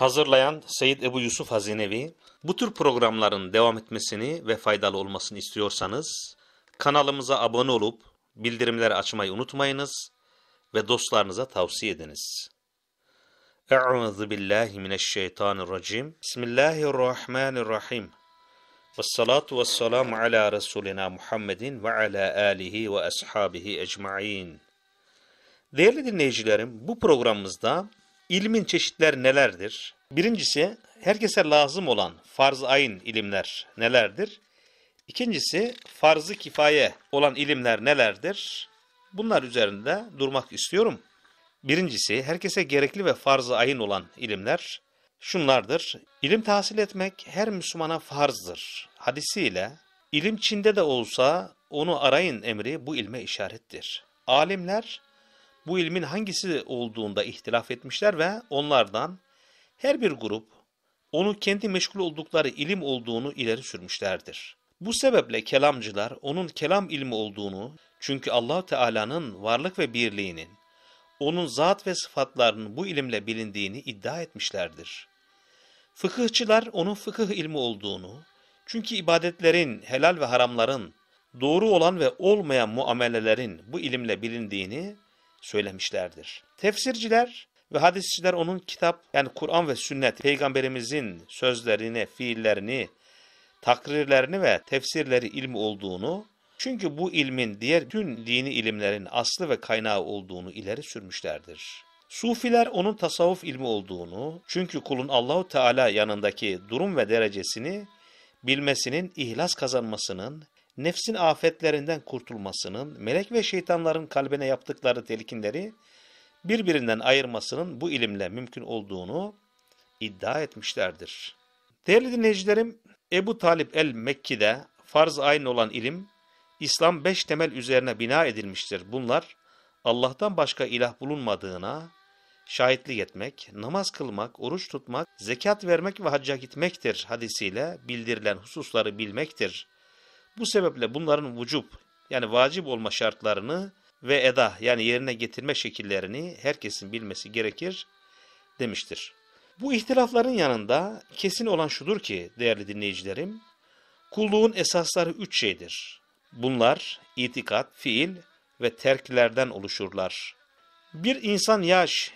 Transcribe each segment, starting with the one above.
Hazırlayan Seyyid Ebu Yusuf Hazinevi, bu tür programların devam etmesini ve faydalı olmasını istiyorsanız, kanalımıza abone olup bildirimleri açmayı unutmayınız ve dostlarınıza tavsiye ediniz. Euzu billahi mineşşeytanirracim. Bismillahirrahmanirrahim. Vessalatu vesselamu ala Resulina Muhammedin ve ala alihi ve ashabihi ecmain. Değerli dinleyicilerim, bu programımızda İlmin çeşitleri nelerdir? Birincisi herkese lazım olan farz ayın ilimler nelerdir? İkincisi farzı kifaye olan ilimler nelerdir? Bunlar üzerinde durmak istiyorum. Birincisi herkese gerekli ve farz-ı ayın olan ilimler şunlardır. İlim tahsil etmek her Müslümana farzdır. Hadisiyle ilim Çin'de de olsa onu arayın emri bu ilme işarettir. Alimler bu ilmin hangisi olduğunda ihtilaf etmişler ve onlardan her bir grup onu kendi meşgul oldukları ilim olduğunu ileri sürmüşlerdir. Bu sebeple kelamcılar onun kelam ilmi olduğunu çünkü Allah Teala'nın varlık ve birliğinin onun zat ve sıfatlarının bu ilimle bilindiğini iddia etmişlerdir. Fıkıhçılar onun fıkıh ilmi olduğunu çünkü ibadetlerin, helal ve haramların, doğru olan ve olmayan muamelelerin bu ilimle bilindiğini söylemişlerdir. Tefsirciler ve hadisçiler onun kitap yani Kur'an ve sünnet peygamberimizin sözlerini, fiillerini, takrirlerini ve tefsirleri ilmi olduğunu çünkü bu ilmin diğer tüm dini ilimlerin aslı ve kaynağı olduğunu ileri sürmüşlerdir. Sufiler onun tasavvuf ilmi olduğunu, çünkü kulun Allahu Teala yanındaki durum ve derecesini bilmesinin, ihlas kazanmasının, nefsin afetlerinden kurtulmasının, melek ve şeytanların kalbine yaptıkları telkinleri birbirinden ayırmasının bu ilimle mümkün olduğunu iddia etmişlerdir. Değerli dinleyicilerim, Ebu Talip el-Mekki'de farz ayn olan ilim, İslam beş temel üzerine bina edilmiştir. Bunlar, Allah'tan başka ilah bulunmadığına şahitlik etmek, namaz kılmak, oruç tutmak, zekat vermek ve hacca gitmektir hadisiyle bildirilen hususları bilmektir bu sebeple bunların vücub yani vacip olma şartlarını ve eda yani yerine getirme şekillerini herkesin bilmesi gerekir demiştir. Bu ihtilafların yanında kesin olan şudur ki değerli dinleyicilerim, kulluğun esasları üç şeydir. Bunlar itikat, fiil ve terklerden oluşurlar. Bir insan yaş,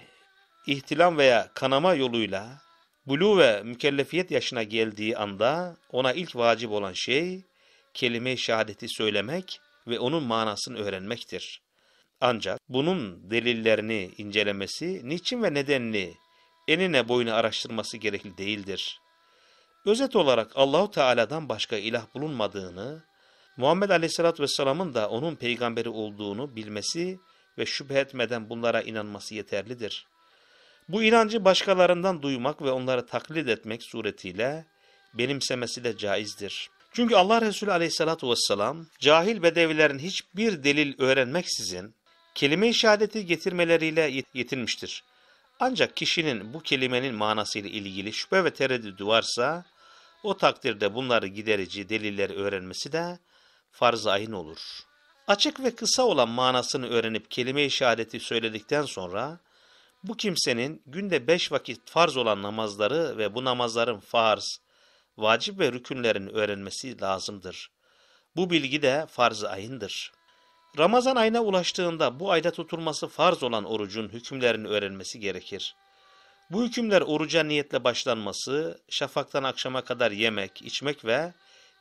ihtilam veya kanama yoluyla bulu ve mükellefiyet yaşına geldiği anda ona ilk vacip olan şey kelime-i şehadeti söylemek ve onun manasını öğrenmektir. Ancak bunun delillerini incelemesi, niçin ve nedenli enine boyuna araştırması gerekli değildir. Özet olarak Allahu Teala'dan başka ilah bulunmadığını, Muhammed Aleyhisselatü Vesselam'ın da onun peygamberi olduğunu bilmesi ve şüphe etmeden bunlara inanması yeterlidir. Bu inancı başkalarından duymak ve onları taklit etmek suretiyle benimsemesi de caizdir. Çünkü Allah Resulü Aleyhissalatü vesselam cahil bedevilerin hiçbir delil öğrenmeksizin kelime-i şehadeti getirmeleriyle yetinmiştir. Ancak kişinin bu kelimenin manasıyla ilgili şüphe ve tereddüdü varsa o takdirde bunları giderici delilleri öğrenmesi de farz-ı ayin olur. Açık ve kısa olan manasını öğrenip kelime-i şehadeti söyledikten sonra bu kimsenin günde beş vakit farz olan namazları ve bu namazların farz, vacip ve rükünlerin öğrenmesi lazımdır. Bu bilgi de farz-ı ayındır. Ramazan ayına ulaştığında bu ayda tutulması farz olan orucun hükümlerini öğrenmesi gerekir. Bu hükümler oruca niyetle başlanması, şafaktan akşama kadar yemek, içmek ve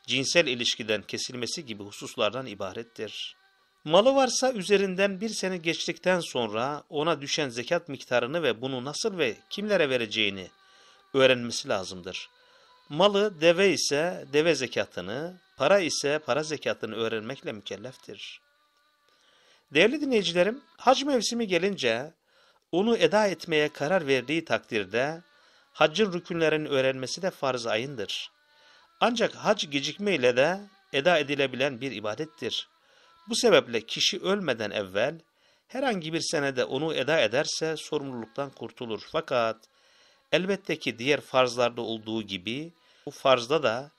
cinsel ilişkiden kesilmesi gibi hususlardan ibarettir. Malı varsa üzerinden bir sene geçtikten sonra ona düşen zekat miktarını ve bunu nasıl ve kimlere vereceğini öğrenmesi lazımdır. Malı deve ise deve zekatını, para ise para zekatını öğrenmekle mükelleftir. Değerli dinleyicilerim, hac mevsimi gelince onu eda etmeye karar verdiği takdirde haccın rükünlerini öğrenmesi de farz ayındır. Ancak hac gecikmeyle de eda edilebilen bir ibadettir. Bu sebeple kişi ölmeden evvel herhangi bir senede onu eda ederse sorumluluktan kurtulur. Fakat elbette ki diğer farzlarda olduğu gibi bu farzda da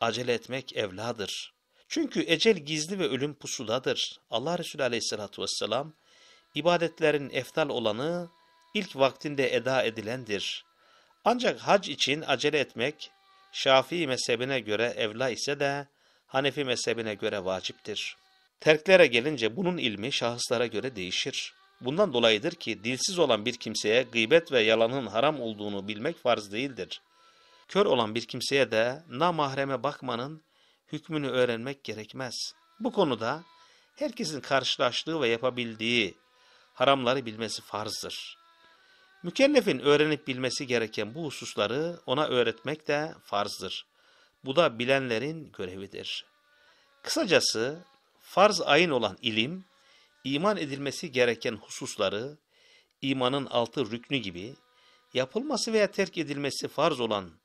acele etmek evladır. Çünkü ecel gizli ve ölüm pusudadır. Allah Resulü aleyhissalatü vesselam, ibadetlerin eftal olanı ilk vaktinde eda edilendir. Ancak hac için acele etmek, Şafii mezhebine göre evla ise de Hanefi mezhebine göre vaciptir. Terklere gelince bunun ilmi şahıslara göre değişir. Bundan dolayıdır ki dilsiz olan bir kimseye gıybet ve yalanın haram olduğunu bilmek farz değildir. Kör olan bir kimseye de namahreme bakmanın hükmünü öğrenmek gerekmez. Bu konuda herkesin karşılaştığı ve yapabildiği haramları bilmesi farzdır. Mükellefin öğrenip bilmesi gereken bu hususları ona öğretmek de farzdır. Bu da bilenlerin görevidir. Kısacası farz ayın olan ilim, iman edilmesi gereken hususları, imanın altı rüknü gibi, yapılması veya terk edilmesi farz olan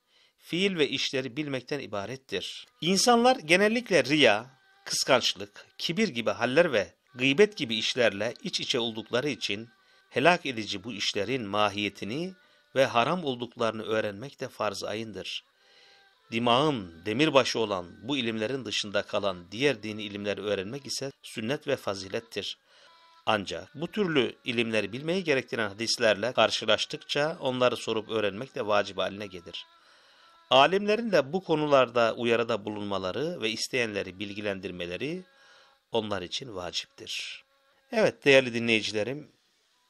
fiil ve işleri bilmekten ibarettir. İnsanlar genellikle riya, kıskançlık, kibir gibi haller ve gıybet gibi işlerle iç içe oldukları için helak edici bu işlerin mahiyetini ve haram olduklarını öğrenmek de farz ayındır. Dimağın demirbaşı olan bu ilimlerin dışında kalan diğer dini ilimleri öğrenmek ise sünnet ve fazilettir. Ancak bu türlü ilimleri bilmeyi gerektiren hadislerle karşılaştıkça onları sorup öğrenmek de vacip haline gelir. Alimlerin de bu konularda uyarıda bulunmaları ve isteyenleri bilgilendirmeleri onlar için vaciptir. Evet değerli dinleyicilerim,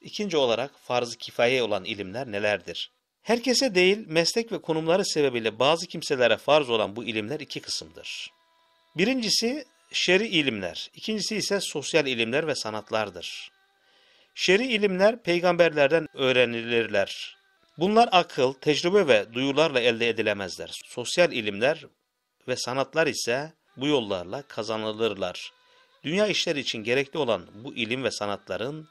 ikinci olarak farz-ı kifaye olan ilimler nelerdir? Herkese değil, meslek ve konumları sebebiyle bazı kimselere farz olan bu ilimler iki kısımdır. Birincisi şer'i ilimler, ikincisi ise sosyal ilimler ve sanatlardır. Şer'i ilimler peygamberlerden öğrenilirler. Bunlar akıl, tecrübe ve duyularla elde edilemezler. Sosyal ilimler ve sanatlar ise bu yollarla kazanılırlar. Dünya işleri için gerekli olan bu ilim ve sanatların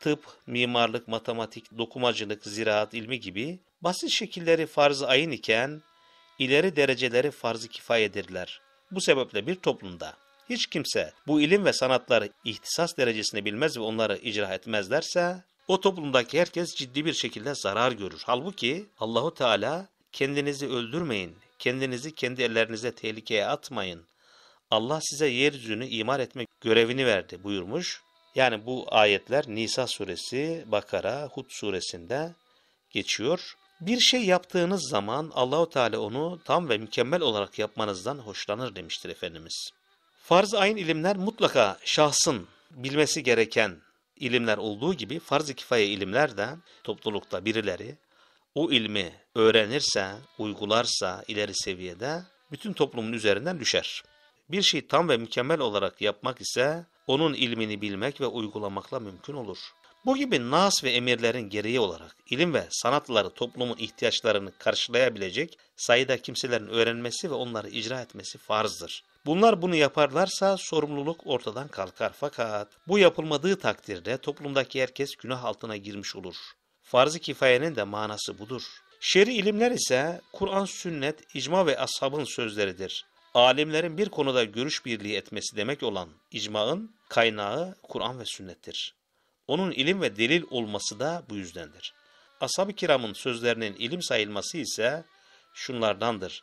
tıp, mimarlık, matematik, dokumacılık, ziraat ilmi gibi basit şekilleri farz-ı ayın iken ileri dereceleri farz-ı kifayedirler. Bu sebeple bir toplumda hiç kimse bu ilim ve sanatları ihtisas derecesini bilmez ve onları icra etmezlerse o toplumdaki herkes ciddi bir şekilde zarar görür. Halbuki Allahu Teala kendinizi öldürmeyin, kendinizi kendi ellerinize tehlikeye atmayın. Allah size yeryüzünü imar etmek görevini verdi buyurmuş. Yani bu ayetler Nisa suresi, Bakara, Hud suresinde geçiyor. Bir şey yaptığınız zaman Allahu Teala onu tam ve mükemmel olarak yapmanızdan hoşlanır demiştir efendimiz. Farz ayın ilimler mutlaka şahsın bilmesi gereken ilimler olduğu gibi farz-ı kifaye ilimler de toplulukta birileri o ilmi öğrenirse, uygularsa ileri seviyede bütün toplumun üzerinden düşer. Bir şeyi tam ve mükemmel olarak yapmak ise onun ilmini bilmek ve uygulamakla mümkün olur. Bu gibi nas ve emirlerin gereği olarak ilim ve sanatları toplumun ihtiyaçlarını karşılayabilecek sayıda kimselerin öğrenmesi ve onları icra etmesi farzdır. Bunlar bunu yaparlarsa sorumluluk ortadan kalkar fakat bu yapılmadığı takdirde toplumdaki herkes günah altına girmiş olur. Farz-ı kifayenin de manası budur. Şer'i ilimler ise Kur'an, sünnet, icma ve ashabın sözleridir. Alimlerin bir konuda görüş birliği etmesi demek olan icmağın kaynağı Kur'an ve sünnettir. Onun ilim ve delil olması da bu yüzdendir. Ashab-ı kiramın sözlerinin ilim sayılması ise şunlardandır.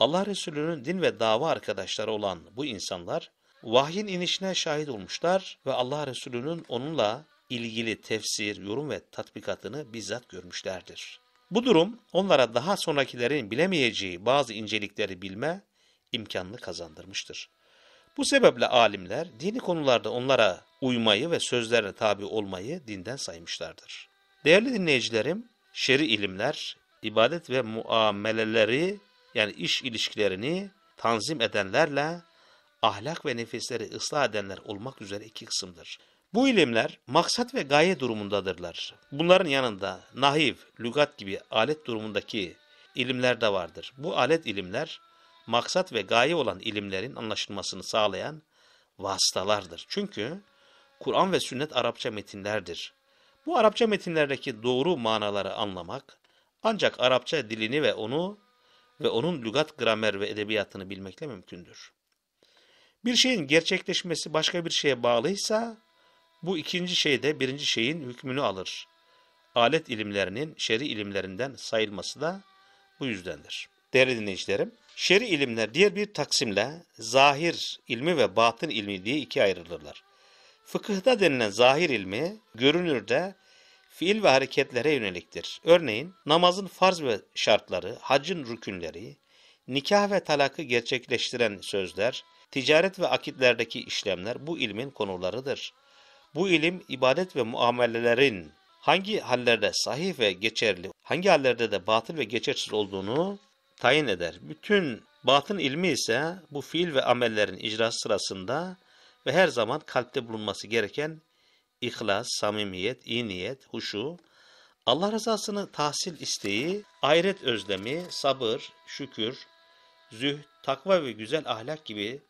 Allah Resulü'nün din ve dava arkadaşları olan bu insanlar, vahyin inişine şahit olmuşlar ve Allah Resulü'nün onunla ilgili tefsir, yorum ve tatbikatını bizzat görmüşlerdir. Bu durum onlara daha sonrakilerin bilemeyeceği bazı incelikleri bilme imkanını kazandırmıştır. Bu sebeple alimler dini konularda onlara uymayı ve sözlerine tabi olmayı dinden saymışlardır. Değerli dinleyicilerim, şer'i ilimler, ibadet ve muameleleri yani iş ilişkilerini tanzim edenlerle ahlak ve nefisleri ıslah edenler olmak üzere iki kısımdır. Bu ilimler maksat ve gaye durumundadırlar. Bunların yanında nahiv, lügat gibi alet durumundaki ilimler de vardır. Bu alet ilimler maksat ve gaye olan ilimlerin anlaşılmasını sağlayan vasıtalardır. Çünkü Kur'an ve sünnet Arapça metinlerdir. Bu Arapça metinlerdeki doğru manaları anlamak ancak Arapça dilini ve onu ve onun lügat gramer ve edebiyatını bilmekle mümkündür. Bir şeyin gerçekleşmesi başka bir şeye bağlıysa bu ikinci şey de birinci şeyin hükmünü alır. Alet ilimlerinin şer'i ilimlerinden sayılması da bu yüzdendir. Değerli dinleyicilerim, şer'i ilimler diğer bir taksimle zahir ilmi ve batın ilmi diye ikiye ayrılırlar. Fıkıhta denilen zahir ilmi görünürde fiil ve hareketlere yöneliktir. Örneğin namazın farz ve şartları, hacın rükünleri, nikah ve talakı gerçekleştiren sözler, ticaret ve akitlerdeki işlemler bu ilmin konularıdır. Bu ilim ibadet ve muamelelerin hangi hallerde sahih ve geçerli, hangi hallerde de batıl ve geçersiz olduğunu tayin eder. Bütün batın ilmi ise bu fiil ve amellerin icrası sırasında ve her zaman kalpte bulunması gereken ihlas, samimiyet, iyi niyet, huşu, Allah rızasını tahsil isteği, ayret özlemi, sabır, şükür, züh takva ve güzel ahlak gibi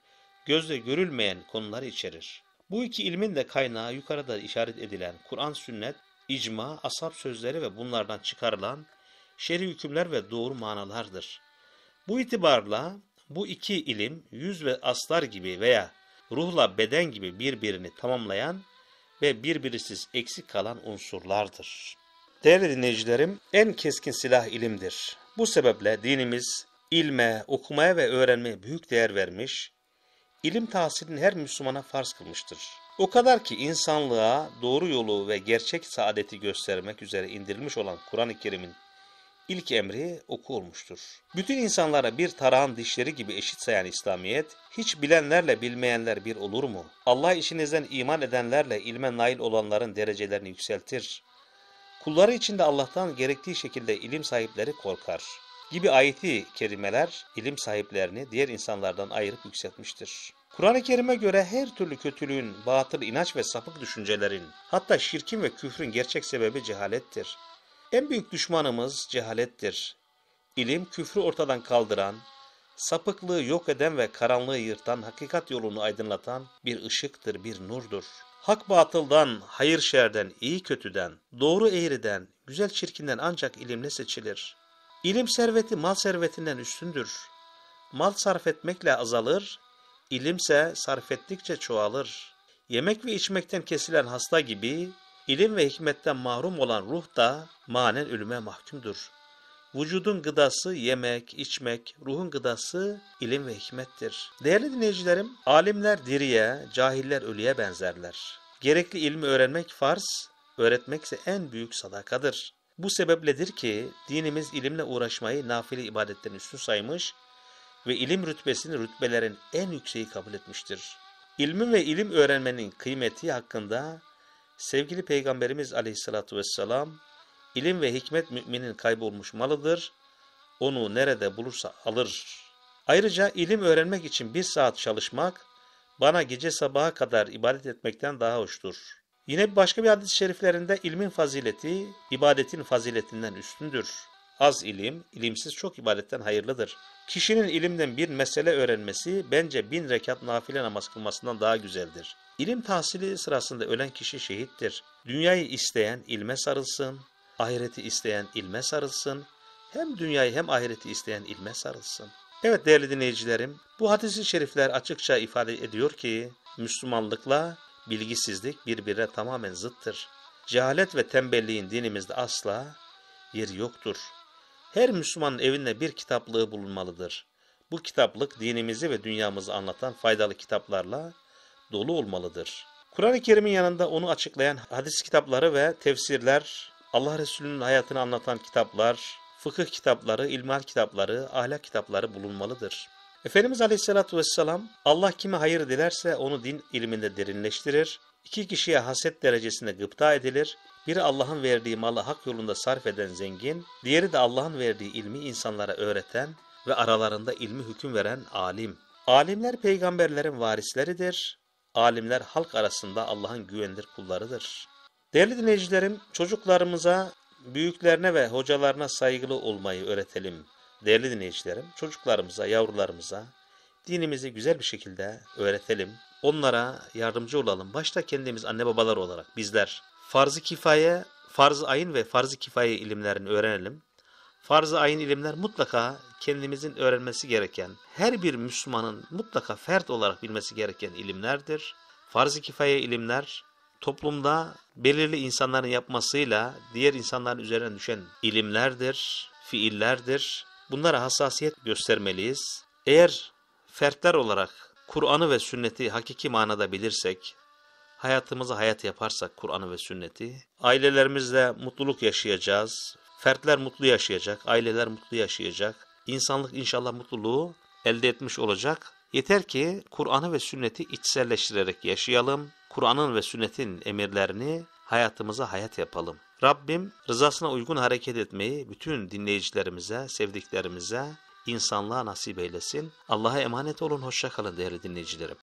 gözle görülmeyen konuları içerir. Bu iki ilmin de kaynağı yukarıda işaret edilen Kur'an, sünnet, icma, asap sözleri ve bunlardan çıkarılan şer'i hükümler ve doğru manalardır. Bu itibarla bu iki ilim yüz ve aslar gibi veya ruhla beden gibi birbirini tamamlayan ve birbirisiz eksik kalan unsurlardır. Değerli dinleyicilerim, en keskin silah ilimdir. Bu sebeple dinimiz ilme, okumaya ve öğrenmeye büyük değer vermiş, ilim tahsilini her Müslümana farz kılmıştır. O kadar ki insanlığa doğru yolu ve gerçek saadeti göstermek üzere indirilmiş olan Kur'an-ı Kerim'in ilk emri oku olmuştur. Bütün insanlara bir tarağın dişleri gibi eşit sayan İslamiyet, hiç bilenlerle bilmeyenler bir olur mu? Allah işinizden iman edenlerle ilme nail olanların derecelerini yükseltir. Kulları içinde Allah'tan gerektiği şekilde ilim sahipleri korkar gibi ayeti kerimeler ilim sahiplerini diğer insanlardan ayırıp yükseltmiştir. Kur'an-ı Kerim'e göre her türlü kötülüğün, batıl inanç ve sapık düşüncelerin, hatta şirkin ve küfrün gerçek sebebi cehalettir. En büyük düşmanımız cehalettir. İlim küfrü ortadan kaldıran, sapıklığı yok eden ve karanlığı yırtan, hakikat yolunu aydınlatan bir ışıktır, bir nurdur. Hak batıldan, hayır şerden, iyi kötüden, doğru eğriden, güzel çirkinden ancak ilimle seçilir. İlim serveti mal servetinden üstündür. Mal sarf etmekle azalır, ilimse sarf ettikçe çoğalır. Yemek ve içmekten kesilen hasta gibi İlim ve hikmetten mahrum olan ruh da manen ölüme mahkumdur. Vücudun gıdası yemek, içmek, ruhun gıdası ilim ve hikmettir. Değerli dinleyicilerim, alimler diriye, cahiller ölüye benzerler. Gerekli ilmi öğrenmek farz, öğretmek ise en büyük sadakadır. Bu sebepledir ki dinimiz ilimle uğraşmayı nafile ibadetlerin üstü saymış ve ilim rütbesini rütbelerin en yükseği kabul etmiştir. İlmin ve ilim öğrenmenin kıymeti hakkında Sevgili Peygamberimiz aleyhissalatü vesselam, ilim ve hikmet müminin kaybolmuş malıdır, onu nerede bulursa alır. Ayrıca ilim öğrenmek için bir saat çalışmak, bana gece sabaha kadar ibadet etmekten daha hoştur. Yine başka bir hadis-i şeriflerinde ilmin fazileti, ibadetin faziletinden üstündür. Az ilim, ilimsiz çok ibadetten hayırlıdır. Kişinin ilimden bir mesele öğrenmesi bence bin rekat nafile namaz kılmasından daha güzeldir. İlim tahsili sırasında ölen kişi şehittir. Dünyayı isteyen ilme sarılsın, ahireti isteyen ilme sarılsın, hem dünyayı hem ahireti isteyen ilme sarılsın. Evet değerli dinleyicilerim, bu hadisi şerifler açıkça ifade ediyor ki, Müslümanlıkla bilgisizlik birbirine tamamen zıttır. Cehalet ve tembelliğin dinimizde asla yeri yoktur. Her Müslümanın evinde bir kitaplığı bulunmalıdır. Bu kitaplık dinimizi ve dünyamızı anlatan faydalı kitaplarla dolu olmalıdır. Kur'an-ı Kerim'in yanında onu açıklayan hadis kitapları ve tefsirler, Allah Resulü'nün hayatını anlatan kitaplar, fıkıh kitapları, ilmihal kitapları, ahlak kitapları bulunmalıdır. Efendimiz Aleyhisselatü Vesselam, Allah kime hayır dilerse onu din ilminde derinleştirir, iki kişiye haset derecesinde gıpta edilir, biri Allah'ın verdiği malı hak yolunda sarf eden zengin, diğeri de Allah'ın verdiği ilmi insanlara öğreten ve aralarında ilmi hüküm veren alim. Alimler peygamberlerin varisleridir, Alimler halk arasında Allah'ın güvenilir kullarıdır. Değerli dinleyicilerim, çocuklarımıza, büyüklerine ve hocalarına saygılı olmayı öğretelim. Değerli dinleyicilerim, çocuklarımıza, yavrularımıza dinimizi güzel bir şekilde öğretelim. Onlara yardımcı olalım. Başta kendimiz anne babalar olarak bizler farz-ı kifaye, farz-ı ayın ve farz-ı kifaye ilimlerini öğrenelim. Farz-ı ayin ilimler mutlaka kendimizin öğrenmesi gereken, her bir Müslümanın mutlaka fert olarak bilmesi gereken ilimlerdir. Farz-ı kifaye ilimler, toplumda belirli insanların yapmasıyla diğer insanların üzerine düşen ilimlerdir, fiillerdir. Bunlara hassasiyet göstermeliyiz. Eğer fertler olarak Kur'an'ı ve sünneti hakiki manada bilirsek, hayatımızı hayat yaparsak Kur'an'ı ve sünneti, ailelerimizle mutluluk yaşayacağız, Fertler mutlu yaşayacak, aileler mutlu yaşayacak. insanlık inşallah mutluluğu elde etmiş olacak. Yeter ki Kur'an'ı ve sünneti içselleştirerek yaşayalım. Kur'an'ın ve sünnetin emirlerini hayatımıza hayat yapalım. Rabbim rızasına uygun hareket etmeyi bütün dinleyicilerimize, sevdiklerimize, insanlığa nasip eylesin. Allah'a emanet olun, hoşçakalın değerli dinleyicilerim.